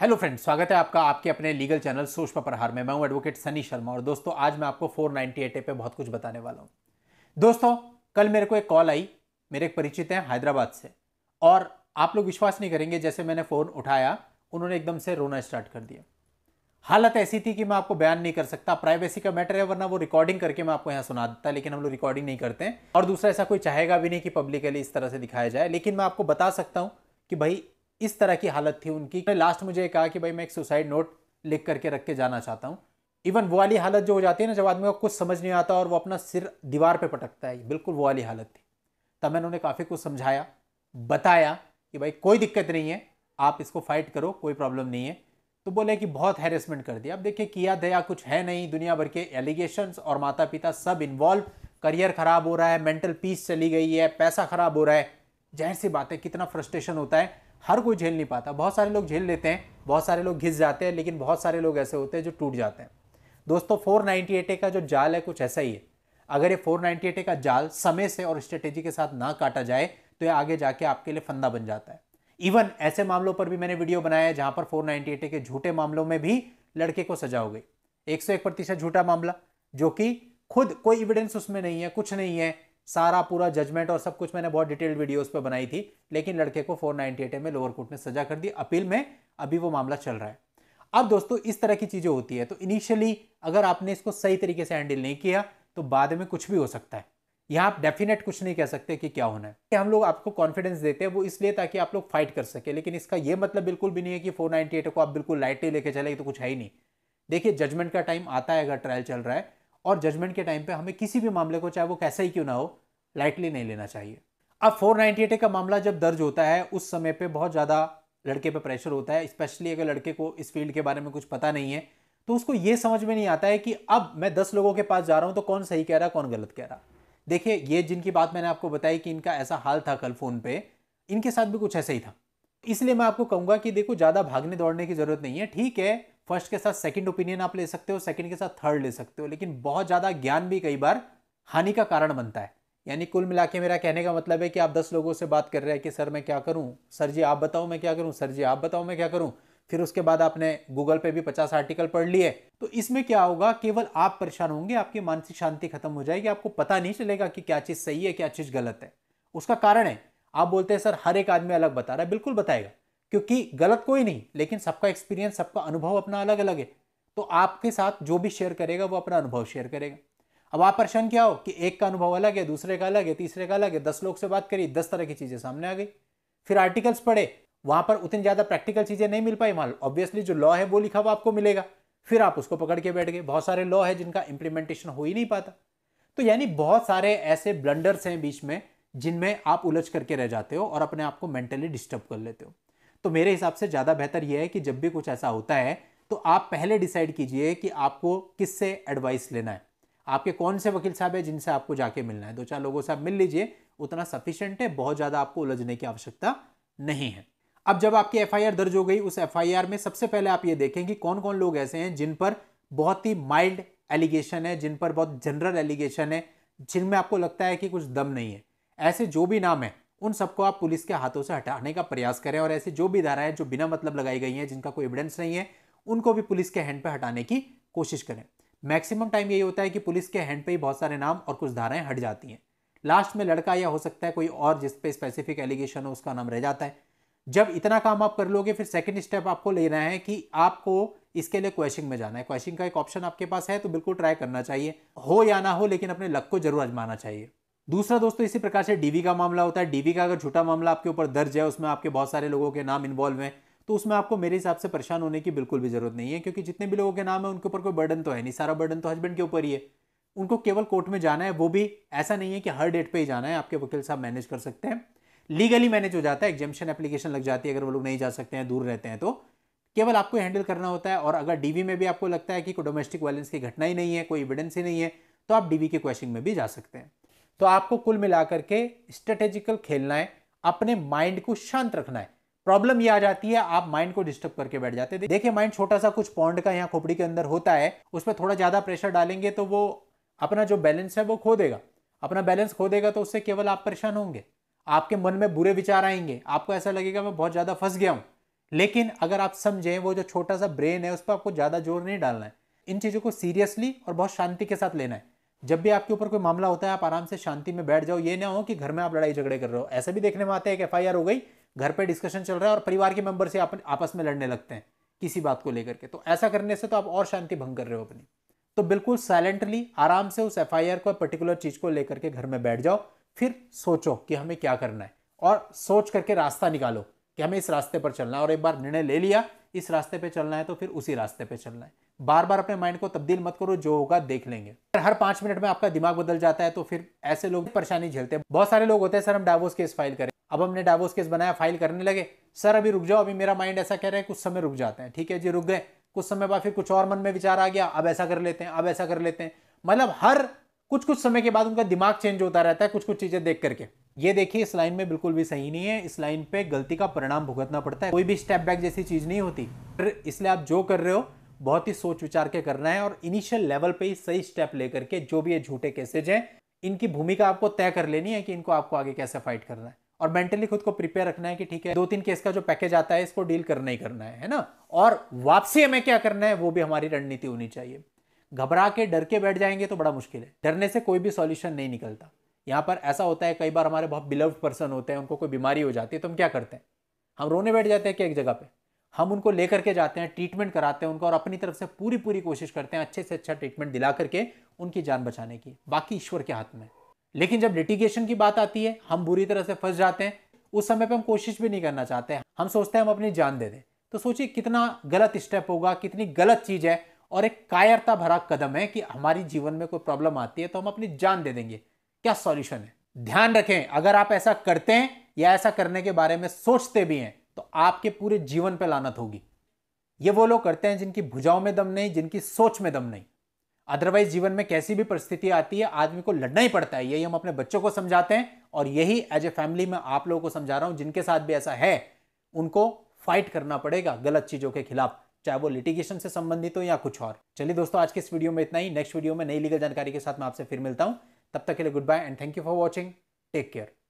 hello friends स्वागत है आपका आपके अपने लीगल चैनल सोश पर प्रहार में मैं हूं एडवोकेट सनी शर्मा और दोस्तों आज मैं आपको 498 एट पे बहुत कुछ बताने वाला हूं दोस्तों कल मेरे को एक कॉल आई मेरे एक परिचित हैं हैदराबाद से और आप लोग विश्वास नहीं करेंगे जैसे मैंने फ़ोन उठाया उन्होंने एकदम से रोना स्टार्ट कर दिया हालत ऐसी थी कि मैं आपको बयान नहीं कर सकता प्राइवेसी का मैटर है वरना वो रिकॉर्डिंग करके मैं आपको यहाँ सुना देता लेकिन हम लोग रिकॉर्डिंग नहीं करते और दूसरा ऐसा कोई चाहेगा भी नहीं कि पब्लिकली इस तरह से दिखाया जाए लेकिन मैं आपको बता सकता हूँ कि भाई इस तरह की हालत थी उनकी लास्ट मुझे कहा कि भाई मैं एक सुसाइड नोट लिख करके रख के जाना चाहता हूँ इवन वो वाली हालत जो हो जाती है ना जब आदमी को कुछ समझ नहीं आता और वो अपना सिर दीवार पे पटकता है बिल्कुल वो वाली हालत थी तब मैंने उन्हें काफ़ी कुछ समझाया बताया कि भाई कोई दिक्कत नहीं है आप इसको फाइट करो कोई प्रॉब्लम नहीं है तो बोले कि बहुत हैरेसमेंट कर दिया अब देखिए किया दया कुछ है नहीं दुनिया भर के एलिगेशन और माता पिता सब इन्वॉल्व करियर ख़राब हो रहा है मेंटल पीस चली गई है पैसा ख़राब हो रहा है जहर सी बात है कितना फ्रस्ट्रेशन होता है हर कोई झेल नहीं पाता बहुत सारे लोग झेल लेते हैं बहुत सारे लोग घिस जाते हैं लेकिन बहुत सारे लोग ऐसे होते हैं जो टूट जाते हैं दोस्तों फोर का जो जाल है कुछ ऐसा ही है अगर ये फोर का जाल समय से और स्ट्रेटेजी के साथ ना काटा जाए तो ये आगे जाके आपके लिए फंदा बन जाता है इवन ऐसे मामलों पर भी मैंने वीडियो बनाया है जहां पर 498 के झूठे मामलों में भी लड़के को सजा हो गई एक सौ एक प्रतिशत झूठा मामला जो कि खुद कोई एविडेंस उसमें नहीं है कुछ नहीं है सारा पूरा जजमेंट और सब कुछ मैंने बहुत डिटेल्ड वीडियोस पे बनाई थी लेकिन लड़के को 498 में लोअर कोर्ट ने सजा कर दी अपील में अभी वो मामला चल रहा है अब दोस्तों इस तरह की चीज़ें होती है तो इनिशियली अगर आपने इसको सही तरीके से हैंडल नहीं किया तो बाद में कुछ भी हो सकता है यहाँ आप डेफिनेट कुछ नहीं कह सकते कि क्या होना है हम लोग आपको कॉन्फिडेंस देते हैं वो इसलिए ताकि आप लोग फाइट कर सके लेकिन इसका ये मतलब बिल्कुल भी नहीं है कि फोर को आप बिल्कुल लाइटली लेके चले तो कुछ है ही नहीं देखिए जजमेंट का टाइम आता है अगर ट्रायल चल रहा है और जजमेंट के टाइम पे हमें किसी भी मामले को चाहे वो कैसा ही क्यों ना हो लाइटली नहीं लेना चाहिए अब फोर नाइन्टी का मामला जब दर्ज होता है उस समय पर बहुत ज़्यादा लड़के पर प्रेशर होता है स्पेशली अगर लड़के को इस फील्ड के बारे में कुछ पता नहीं है तो उसको ये समझ में नहीं आता है कि अब मैं दस लोगों के पास जा रहा हूँ तो कौन सही कह रहा कौन गलत कह रहा देखिए ये जिनकी बात मैंने आपको बताई कि इनका ऐसा हाल था कल फ़ोन पे इनके साथ भी कुछ ऐसा ही था इसलिए मैं आपको कहूँगा कि देखो ज़्यादा भागने दौड़ने की ज़रूरत नहीं है ठीक है फर्स्ट के साथ सेकंड ओपिनियन आप ले सकते हो सेकंड के साथ थर्ड ले सकते हो लेकिन बहुत ज़्यादा ज्ञान भी कई बार हानि का कारण बनता है यानी कुल मिला के मेरा कहने का मतलब है कि आप दस लोगों से बात कर रहे हैं कि सर मैं क्या करूँ सर जी आप बताओ मैं क्या करूँ सर जी आप बताओ मैं क्या करूँ फिर उसके बाद आपने गूगल पे भी पचास आर्टिकल पढ़ लिए तो इसमें क्या होगा केवल आप परेशान होंगे आपकी मानसिक शांति खत्म हो जाएगी आपको पता नहीं चलेगा कि क्या चीज़ सही है क्या चीज़ गलत है उसका कारण है आप बोलते हैं सर हर एक आदमी अलग बता रहा है बिल्कुल बताएगा क्योंकि गलत कोई नहीं लेकिन सबका एक्सपीरियंस सबका अनुभव अपना अलग अलग है तो आपके साथ जो भी शेयर करेगा वो अपना अनुभव शेयर करेगा अब आप प्रश्न क्या हो कि एक का अनुभव अलग है दूसरे का अलग है तीसरे का अलग है दस लोग से बात करी दस तरह की चीज़ें सामने आ गई फिर आर्टिकल्स पढ़े वहां पर उतनी ज़्यादा प्रैक्टिकल चीज़ें नहीं मिल पाई मान ऑब्वियसली जो लॉ है वो लिखा हुआ आपको मिलेगा फिर आप उसको पकड़ के बैठ गए बहुत सारे लॉ है जिनका इम्प्लीमेंटेशन हो ही नहीं पाता तो यानी बहुत सारे ऐसे ब्लंडर्स हैं बीच में जिनमें आप उलझ करके रह जाते हो और अपने आप को मेंटली डिस्टर्ब कर लेते हो तो मेरे हिसाब से ज़्यादा बेहतर यह है कि जब भी कुछ ऐसा होता है तो आप पहले डिसाइड कीजिए कि आपको किससे एडवाइस लेना है आपके कौन से वकील साहब हैं जिनसे आपको जाके मिलना है दो चार लोगों से आप मिल लीजिए उतना सफिशेंट है बहुत ज़्यादा आपको उलझने की आवश्यकता नहीं है अब जब आपकी एफ दर्ज हो गई उस एफ में सबसे पहले आप ये देखें कि कौन कौन लोग ऐसे हैं जिन पर बहुत ही माइल्ड एलिगेशन है जिन पर बहुत जनरल एलिगेशन है जिनमें आपको लगता है कि कुछ दम नहीं है ऐसे जो भी नाम है उन सबको आप पुलिस के हाथों से हटाने का प्रयास करें और ऐसे जो भी धाराएं जो बिना मतलब लगाई गई हैं जिनका कोई एविडेंस नहीं है उनको भी पुलिस के हैंड पर हटाने की कोशिश करें मैक्सिमम टाइम यही होता है कि पुलिस के हैंड पे ही बहुत सारे नाम और कुछ धाराएं हट जाती हैं लास्ट में लड़का या हो सकता है कोई और जिस पे स्पेसिफिक एलिगेशन हो उसका नाम रह जाता है जब इतना काम आप कर लोगे फिर सेकेंड स्टेप आपको लेना है कि आपको इसके लिए क्वेश्चन में जाना है क्वेश्चन का एक ऑप्शन आपके पास है तो बिल्कुल ट्राई करना चाहिए हो या ना हो लेकिन अपने लक को जरूर आजमाना चाहिए दूसरा दोस्तों तो इसी प्रकार से डीवी का मामला होता है डीवी का अगर झूठा मामला आपके ऊपर दर्ज है उसमें आपके बहुत सारे लोगों के नाम इन्वॉल्व हैं तो उसमें आपको मेरे हिसाब से परेशान होने की बिल्कुल भी जरूरत नहीं है क्योंकि जितने भी लोगों के नाम है उनके ऊपर कोई बर्डन तो है नहीं सारा बर्डन तो हस्बैंड के ऊपर ही है उनको केवल कोर्ट में जाना है वो भी ऐसा नहीं है कि हर डेट पर ही जाना है आपके वकील साहब मैनेज कर सकते हैं लीगली मैनेज हो जाता है एग्जामेशन एप्लीकेशन लग जाती है अगर वो लोग नहीं जा सकते हैं दूर रहते हैं तो केवल आपको हैंडल करना होता है और अगर डीवी में भी आपको लगता है कि कोई डोमेस्टिक वायलेंस की घटना ही नहीं है कोई एविडेंस ही नहीं है तो आप डीवी के क्वेश्चन में भी जा सकते हैं तो आपको कुल मिलाकर के स्ट्रेटेजिकल खेलना है अपने माइंड को शांत रखना है प्रॉब्लम ये आ जाती है आप माइंड को डिस्टर्ब करके बैठ जाते हैं देखिए माइंड छोटा सा कुछ पॉन्ड का यहाँ खोपड़ी के अंदर होता है उस पर थोड़ा ज़्यादा प्रेशर डालेंगे तो वो अपना जो बैलेंस है वो खो देगा अपना बैलेंस खो देगा तो उससे केवल आप परेशान होंगे आपके मन में बुरे विचार आएंगे आपको ऐसा लगेगा मैं बहुत ज़्यादा फंस गया हूँ लेकिन अगर आप समझें वो जो छोटा सा ब्रेन है उस पर आपको ज़्यादा जोर नहीं डालना है इन चीज़ों को सीरियसली और बहुत शांति के साथ लेना है जब भी आपके ऊपर कोई मामला होता है आप आराम से शांति में बैठ जाओ ये ना हो कि घर में आप लड़ाई झगड़े कर रहे हो ऐसे भी देखने में आते हैं एक एफ हो गई घर पर डिस्कशन चल रहा है और परिवार के मेंबर से आप आपस में लड़ने लगते हैं किसी बात को लेकर के तो ऐसा करने से तो आप और शांति भंग कर रहे हो अपनी तो बिल्कुल साइलेंटली आराम से उस एफ को पर्टिकुलर चीज़ को लेकर के घर में बैठ जाओ फिर सोचो कि हमें क्या करना है और सोच करके रास्ता निकालो कि हमें इस रास्ते पर चलना है और एक बार निर्णय ले लिया इस रास्ते पे चलना है तो फिर उसी रास्ते पे चलना है बार बार अपने माइंड को तब्दील मत करो जो होगा देख लेंगे हर पांच मिनट में आपका दिमाग बदल जाता है तो फिर ऐसे लोग परेशानी झेलते हैं बहुत सारे लोग होते हैं सर हम डावोस केस फाइल करें अब हमने डायवोर्स केस बनाया फाइल करने लगे सर अभी रुक जाओ अभी मेरा माइंड ऐसा कह रहा है कुछ समय रुक जाते हैं ठीक है जी रुक गए कुछ समय बाद फिर कुछ और मन में विचार आ गया अब ऐसा कर लेते हैं अब ऐसा कर लेते हैं मतलब हर कुछ कुछ समय के बाद उनका दिमाग चेंज होता रहता है कुछ कुछ चीज़ें देख करके ये देखिए इस लाइन में बिल्कुल भी सही नहीं है इस लाइन पे गलती का परिणाम भुगतना पड़ता है कोई भी स्टेप बैक जैसी चीज़ नहीं होती इसलिए आप जो कर रहे हो बहुत ही सोच विचार के करना है और इनिशियल लेवल पे ही सही स्टेप लेकर के जो भी ये झूठे केसेज हैं इनकी भूमिका आपको तय कर लेनी है कि इनको आपको आगे कैसे फाइट करना है और मेंटली खुद को प्रिपेयर रखना है कि ठीक है दो तीन केस का जो पैकेज आता है इसको डील करना ही करना है है ना और वापसी हमें क्या करना है वो भी हमारी रणनीति होनी चाहिए घबरा के डर के बैठ जाएंगे तो बड़ा मुश्किल है डरने से कोई भी सॉल्यूशन नहीं निकलता यहाँ पर ऐसा होता है कई बार हमारे बहुत बिलव्ड पर्सन होते हैं उनको कोई बीमारी हो जाती है तो हम क्या करते हैं हम रोने बैठ जाते हैं क्या एक जगह पे हम उनको लेकर के जाते हैं ट्रीटमेंट कराते हैं उनको और अपनी तरफ से पूरी पूरी कोशिश करते हैं अच्छे से अच्छा ट्रीटमेंट दिला करके उनकी जान बचाने की बाकी ईश्वर के हाथ में लेकिन जब लिटिगेशन की बात आती है हम बुरी तरह से फंस जाते हैं उस समय पर हम कोशिश भी नहीं करना चाहते हैं हम सोचते हैं हम अपनी जान दे दें तो सोचिए कितना गलत स्टेप होगा कितनी गलत चीज़ है और एक कायरता भरा कदम है कि हमारी जीवन में कोई प्रॉब्लम आती है तो हम अपनी जान दे देंगे क्या सॉल्यूशन है ध्यान रखें अगर आप ऐसा करते हैं या ऐसा करने के बारे में सोचते भी हैं तो आपके पूरे जीवन पर लानत होगी ये वो लोग करते हैं जिनकी भुजाओं में दम नहीं जिनकी सोच में दम नहीं अदरवाइज जीवन में कैसी भी परिस्थिति आती है आदमी को लड़ना ही पड़ता है यही हम अपने बच्चों को समझाते हैं और यही एज ए फैमिली में आप लोगों को समझा रहा हूं जिनके साथ भी ऐसा है उनको फाइट करना पड़ेगा गलत चीज़ों के खिलाफ चाहे वो लिटिगेशन से संबंधित हो या कुछ और चलिए दोस्तों आज के इस वीडियो में इतना ही नेक्स्ट वीडियो में नई लीगल जानकारी के साथ मैं आपसे फिर मिलता हूँ तब तक के लिए goodbye and thank you for watching take care